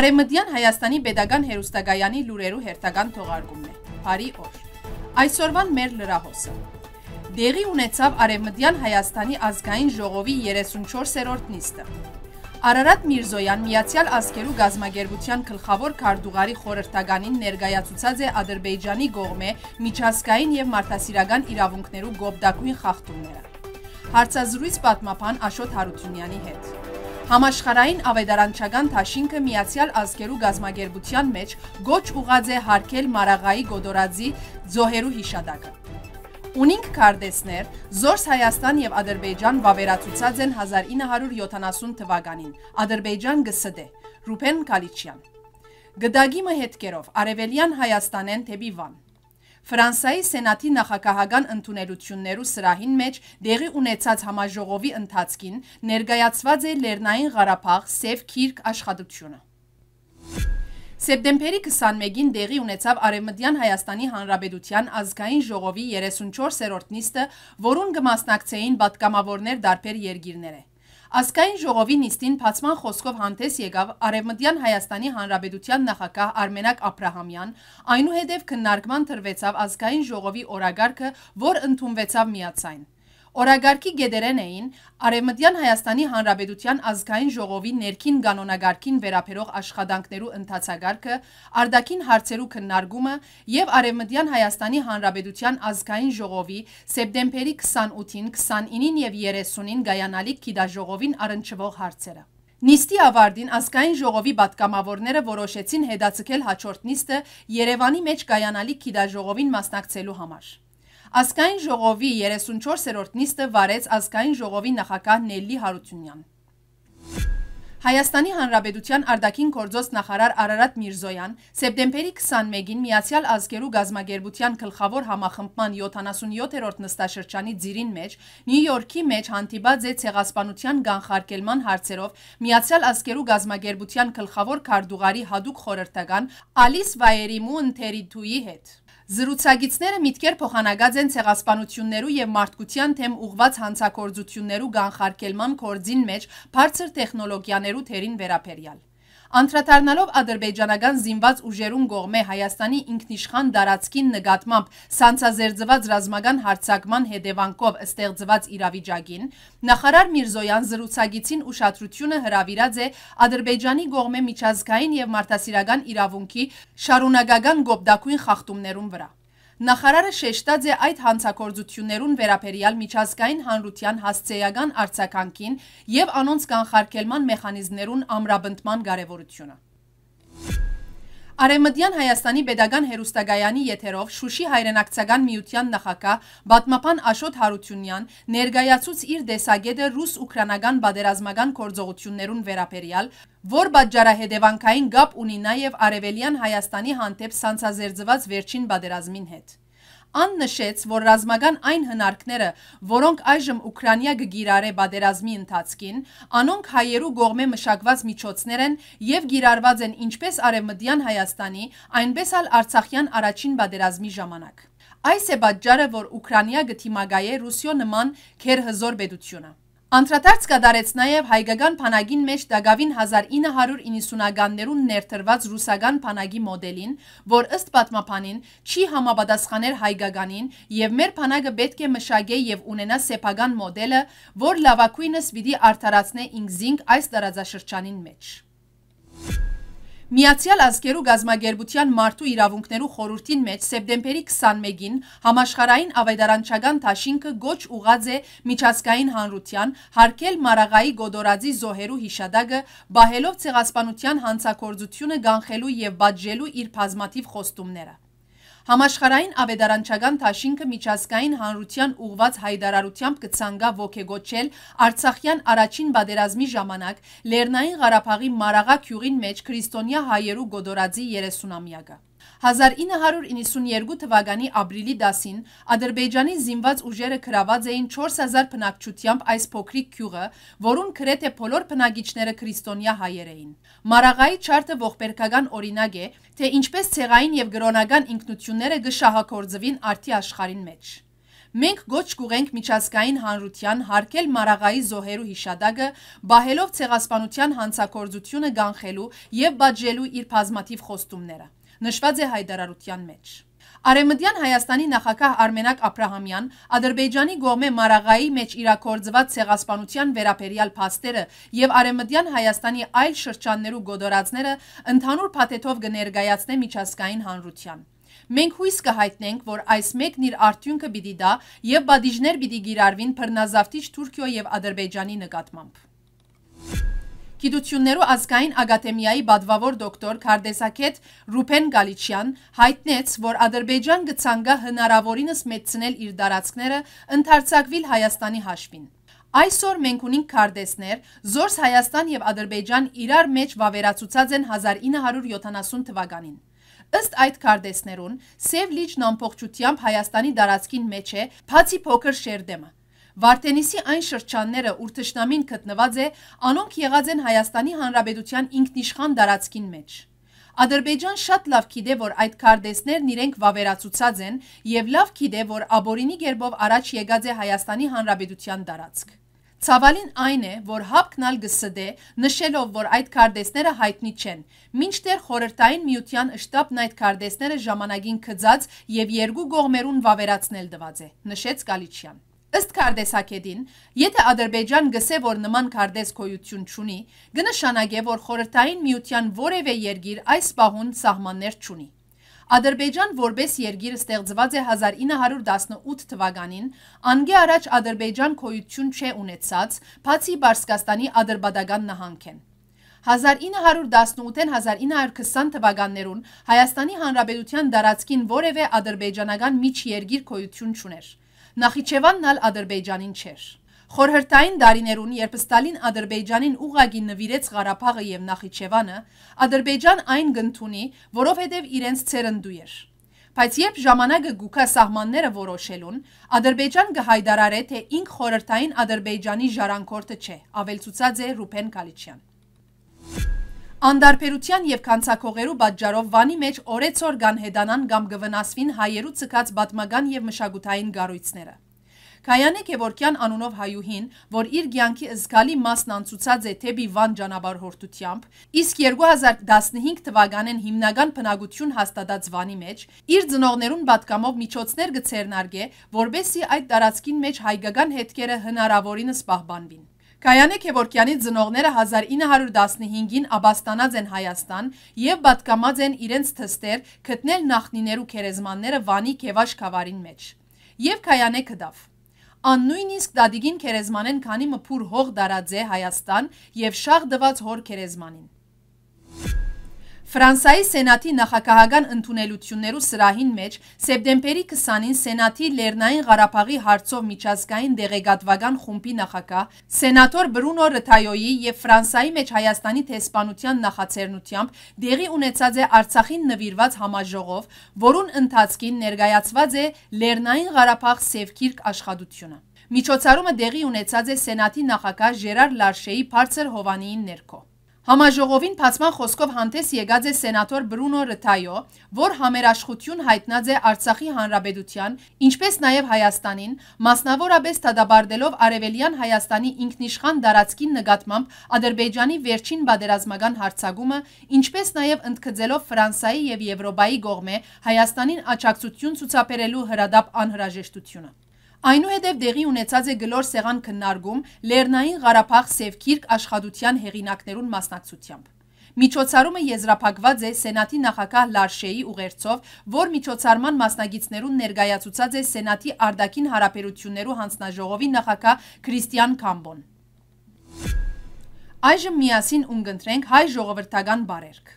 Արեմդյան Հայաստանի Պետական Հերուստագայանի լուրերու հերթական թողարկումն է։ Բարի օր։ Այսօրվան մեր լրահոսը։ Դեղի ունեցավ Արեմդյան Հայաստանի ազգային ժողովի 34-րդ նիստը։ Արարատ Միրզոյան Միացյալ Ասկերու գազմագերբության գլխավոր քարտուղարի խորհրդականին ներկայացուցած է Ադրբեջանի գողմե միջազգային եւ մարդասիրական իրավունքներու գոբդակույն խախտումները։ Հարցազրույց պատմապան Աշոտ Հարությունյանի հետ։ Համաշխարային ավետարանչական թաշինքը Միացյալ ազգերու գազմագերբության մեջ գոչ ուղաձ է հարկել Մարաղայի գոդորածի ձոհերու հիշադակը։ Ունինք կարդեսներ, զորս Հայաստան և ադրբեջան վավերացուցած են 1970 թվականին, ադրբեջան գստ է, Հուպեն Կալիչյան։ Գդագիմը հետքերով արևելյան Հայաստանեն թեպի վան։ Ֆրանսայի Սենատի նախագահական ընդունելություններու սրահին մեջ դեղի ունեցած համաժողովի ընթացքին ներկայացված է Լեռնային Ղարաբաղ Սև Քիրք աշխատությունը։ Սեպտեմբերի 21-ին դեղի ունեցավ Արևմտյան Հայաստանի Հանրապետության ազգային ժողովի 34-րդ նիստը, որուն կմասնակցեին պատգամավորներ դարբեր երկիրներ է։ Ասկային ժողովի նիստին բացման խոսքով հանդես եկավ Արևմտյան Հայաստանի Հանրապետության նախագահ Արմենակ Աբրահամյան, այնուհետև քննարկման թրվեցավ ազգային ժողովի օրագարկը, որ ընդունվեցավ միացայն։ Օրագարկի գեդերեն էին Արևմտյան Հայաստանի Հանրապետության ազգային ժողովի ներքին կանոնագարկին վերաբերող աշխատանքներու ընթացագարկը, արդակին հարցերու քննարկումը եւ Արևմտյան Հայաստանի Հանրապետության ազգային ժողովի սեպտեմբերի 28-ին, 29-ին եւ 30-ին գայանալիք կիդաժողովին առնչվող հարցերը։ Նիստի ավարտին ազգային ժողովի պատգամավորները որոշեցին հետաձգել հաջորդ նիստը Երևանի մեջ գայանալիք կիդաժողովին մասնակցելու համար։ Ասկային ժողովի 34-րդ նիստը վարեց ասկային ժողովի նախագահ Նելլի Հարությունյան։ Հայաստանի Հանրապետության արդակին կորձոց նախարար Արարատ Միրզոյան սեպտեմբերի 21-ին Միացյալ ազգերու գազմագերբության գլխավոր համախմբման 77-րդ նստաշրջանի ծիրին մեջ Նյու Յորքի մեջ հանդիպած է ցեղասպանության կանխարգելման հարցերով Միացյալ ազգերու գազմագերբության գլխավոր քարտուղարի հadoop խորհրդական Ալիս Վայերիմու ընթերիտուի հետ։ Զրուցագիցները միտքեր փոխանագած են ցեղասպանություններու եւ մարդկության թեմ ուղված հանցակործություններու գանխարկելման կորձին մեջ բարձր տեխնոլոգիաներու թերին վերաբերյալ։ Անդրադառնալով ադրբեջանական զինված ուժերուն կողմէ Հայաստանի ինքնիշխան դարածքին նկատմամբ սանցազերծված ռազմական հարձակման հետևանքով ստեղծված իրավիճակին, նախարար Միրզոյան զրուցակիցին ուշադրությունը հրավիրած է Ադրբեջանի կողմէ միջազգային եւ մարդասիրական իրավունքի շարունակական գոբդակույն խախտումներուն վրա։ Նախարարը շեշտած է այդ հանցագործություններուն վերաբերյալ միջազգային հանրության հասցեական արձականքին եւ անոնց կանխարգելման մեխանիզմներուն ամրապնդման կարեւորությունը։ Արեմդյան Հայաստանի Պետական հերուստագայանի եթերով Շուշի հայրենակցական միության նախակահ Բատմապան Աշոտ Հարությունյան ներկայացուց իր դեսագետը ռուս-ուկրանական բادرազմական գործողություններուն վերաբերյալ, որ բաժարահետևանքային գապ ունի նաև Արևելյան Հայաստանի հանդեպ սանցազերծված վերջին բادرազմին հետ։ Ան նշեց, որ ռազմական այն հնարքները, որոնք այժմ Ուկրաինա կգիրարե բادرազմի ընթացքին, անոնք հայերու գողմե մշակված միջոցներ են եւ գիրարված են ինչպես արևմտյան Հայաստանի, այնպես էլ Արցախյան առաջին բادرազմի ժամանակ։ Այս է պատճառը, որ Ուկրաինա գթիմագայե Ռուսիո նման քեր հզոր պետությունը։ Անդրադարձ կատարեց նաև հայկական փանագին մեջ դագավին 1990-ականներուն ներթրված ռուսական փանագի մոդելին, որ ըստ պատմապանին չի համապատասխաներ հայկականին եւ մեր փանագը պետք է մշակե եւ ունենա սեփական մոդելը, որ լավագույնս պիտի արդարացնե ինքզինք այս տարածաշրջանին մեջ։ Միացյալ ազգերու գազմագերբության մարդու իրավունքներու խորուրդին մեջ սեպտեմբերի 21-ին համաշխարային ավետարանչական տաշինքը գոչ ուղած է միջազգային հանրության հարկել Մարաղայի գոդորածի զոհերու հիշադակը բահելով ցեղասպանության հանցակործությունը գանխելու եւ բաժելու իր բազմաթիվ խոստումները։ Համաշխարային ավետարանչական թաշինքը միջազգային հանրության ուղված հայդարարությամբ կցանգա ոգեգոչել Արցախյան առաջին բادرազմի ժամանակ Լեռնային Ղարաբաղի Մարաղա գյուղին մեջ քրիստոնյա հայերու գոդորածի 30-ամյակը։ 1992 թվականի ապրիլի 10-ին Ադրբեջանի զինված ուժերը գրաված էին 4000 բնակչությամբ այս փոքրիկ գյուղը, որում գրեթե բոլոր բնակիչները քրիստոնյա հայեր էին։ Մարաղայի չարտը ողբերգական օրինակ է, թե ինչպես ցեղային եւ գրոնական ինքնությունները գշահակորձվին արդի աշխարհին մեջ։ Մենք գոչ կուղենք միջազգային հանրության հարկել Մարաղայի զոհերու հիշադակը, բահելով ցեղասպանության հանցակործությունը գանխելու եւ բաժելու իր բազմաթիվ խոստումները նշված է հայտարարության մեջ։ Արեմդյան Հայաստանի նախակահ Արմենակ Աբրահամյան Ադրբեջանի գողմե Մարաղայի մեջ իրակորձված ցեղասպանության վերաբերյալ փաստերը եւ Արեմդյան Հայաստանի այլ շրջաններու գոդորածները ընդհանուր փաթեթով կներկայացնե միջազգային հանրության։ Մենք հույս կհայտնենք, որ այս մեկն իր արդյունքը պիտի դա եւ բադիժներ պիտի գիրարվին բռնազավթիչ Թուրքիա եւ Ադրբեջանի նկատմամբ։ Գիտություններու ազգային ագատեմիայի բադվավոր դոկտոր Քարդեսակետ Ռուփեն Գալիչյան հայտնեց, որ Ադրբեջան գցանգա հնարավորինս մեծցնել իր դարածքները ընդարձակվիլ Հայաստանի հաշվին։ Այսօր մենք ունենք քարդեսներ, Զորս Հայաստան եւ Ադրբեջան իրար մեջ վավերացուցած են 1970 թվականին։ Ըստ այդ քարդեսներուն, Սև լիճն ամբողջությամբ Հայաստանի դարածքին մեջ է, բացի փոքր շերդեմը։ Վարդենիսի այն շրջանները, ուր թշնամին գտնված է, անոնք եղած են Հայաստանի Հանրապետության ինքնիշխան դարածքին մեջ։ Ադրբեջան շատ լավ գիտե, որ այդ քարտեզներն իրենք վավերացուցած են եւ լավ գիտե, որ աբորինի ģերբով առաջ եկած է Հայաստանի Հանրապետության դարածք։ Ցավալին այն է, որ հապկնալ գսդե, նշելով, որ այդ քարտեզները հայտնի չեն, մինչդեռ խորհրդային միության շտաբն այդ քարտեզները ժամանակին կծած եւ երկու կողմերուն վավերացնել դված է, նշեց Գալիչյան։ Ըստ Կարդեսակեդին, եթե Ադրբեջան գսե, որ նման Կարդես գոյություն չունի, կնշանակե, որ խորհրդային միության որևէ երկիր այս պահուն սահմաններ չունի։ Ադրբեջան որպես երկիր ստեղծված է 1918 թվականին, անգե առաջ Ադրբեջան գոյություն չէ ունեցած, բացի Բարսկաստանի ադրբադական նահանգեն։ 1918-ին 1920 թվականներուն Հայաստանի Հանրապետության դարածքին որևէ ադրբեջանական միջերգիր գոյություն չուներ։ Նախիջևանն ալ Ադրբեջանին չէր։ Խորհրդային դարիներուն, երբ Ստալին Ադրբեջանին ուղագի նվիրեց Ղարաբաղը եւ Նախիջևանը, Ադրբեջան այն գնդունի, որովհետեւ իրենց ցերնդու էր։ Բայց երբ ժամանակը գուկա սահմանները որոշելուն, Ադրբեջան կհայտարարե, թե ինք խորհրդային Ադրբեջանի ժառանգորդը չէ, ավելցուցած է Ռուփեն Կալիչյան։ Անդարբերության եւ քանցակողերու պատճառով Վանի մեջ օրեցօր կան հետանան կամ գվնասվին հայերու ցկած պատմական եւ մշակութային գառույցները։ Կայանե Քևորքյան անունով հայուհին, որ իր ցանկի զգալի մասն անցուցած է Թեբի Վան ճանապարհորդությամբ, իսկ 2015 թվականին հիմնական բնակություն հաստատած Վանի մեջ իր ծնողներուն պատկամով միջոցներ գցերնարգե, որբեսի այդ տարածքին մեջ հայկական հետքերը հնարավորինս պահպանվին։ Կայանի Քևորքյանի ծնողները 1915-ին աբաստանած են Հայաստան եւ պատկամած են իրենց թստեր գտնել նախնիներու քերեզմանները Վանի Քևաշ խավարին մեջ։ Եվ Կայանե կդավ։ Ան նույնիսկ դադիգին քերեզմանեն քանի մփուր հող դարաձե Հայաստան եւ շաղ դված հոր քերեզմանին։ Ֆրանսայի Սենատի նախագահական ընդունելություններու սրահին մեջ սեպտեմբերի 20-ին Սենատի Լեռնային Ղարաբաղի հարցով միջազգային դեղեկատվական խումբի նախագահ սենատոր Բրունո Ռթայոյի եւ Ֆրանսայի մեջ Հայաստանի տեսփանության նախաձեռնությամբ դեղի ունեցած է Արցախին նվիրված համաժողով, որուն ընթացքին ներկայացված է Լեռնային Ղարաբաղ Սևկիրք աշխատությունը։ Միջոցառումը դեղի ունեցած է Սենատի նախագահ Ժերար Լարշեի Փարցր Հովանիին ներքո։ Համաժողովին փացման խոսքով հանդես եկած է սենատոր Բրունո Ռթայո, որ համերաշխություն հայտնած է Արցախի Հանրապետության, ինչպես նաև Հայաստանին, մասնավորապես դադարելով Արևելյան Հայաստանի ինքնիշխան դարածքին նկատմամբ Ադրբեջանի վերջին բادرազմական հարցակումը, ինչպես նաև ընդգծելով Ֆրանսայի եւ Եվրոպայի կողմէ Հայաստանին աճակցություն ցուցաբերելու հրադապ անհրաժեշտությունը։ Այնուհետև դեղի ունեցած է գլոր սեղան քննարկում Լեռնային Ղարաբաղ Սևքիրք աշխատության հեղինակներուն մասնակցությամբ։ Միջոցառումը եզրափակված է Սենատի նախագահ Լարշեի ուղերձով, որ միջոցառման մասնագետներուն ներկայացուցած է Սենատի արդակին հարաբերություններու հանձնաժողովի նախագահ Քրիստիան Կամբոն։ Այժմ միասին ունգընտրենք հայ ժողովրդական բարերք։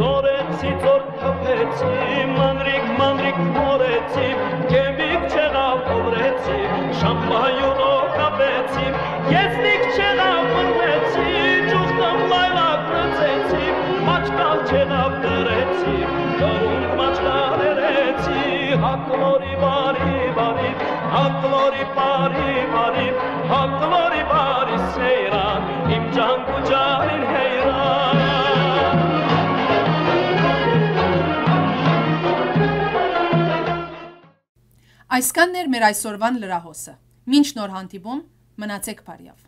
Ծորեցի ծոր թփեցի Շամպայոնով կապեցի, ես նիկ չեղավ մրմեցի, ճուղտով լայլակ նծեցի, մաչկալ չեղավ դրեցի, դորում մաչկալ երեցի, հակլորի բարի բարի, հակլորի բարի բարի, Այսքանն էր մեր այսօրվան լրահոսը։ Մինչ նոր հանդիպում, մնացեք բարիով։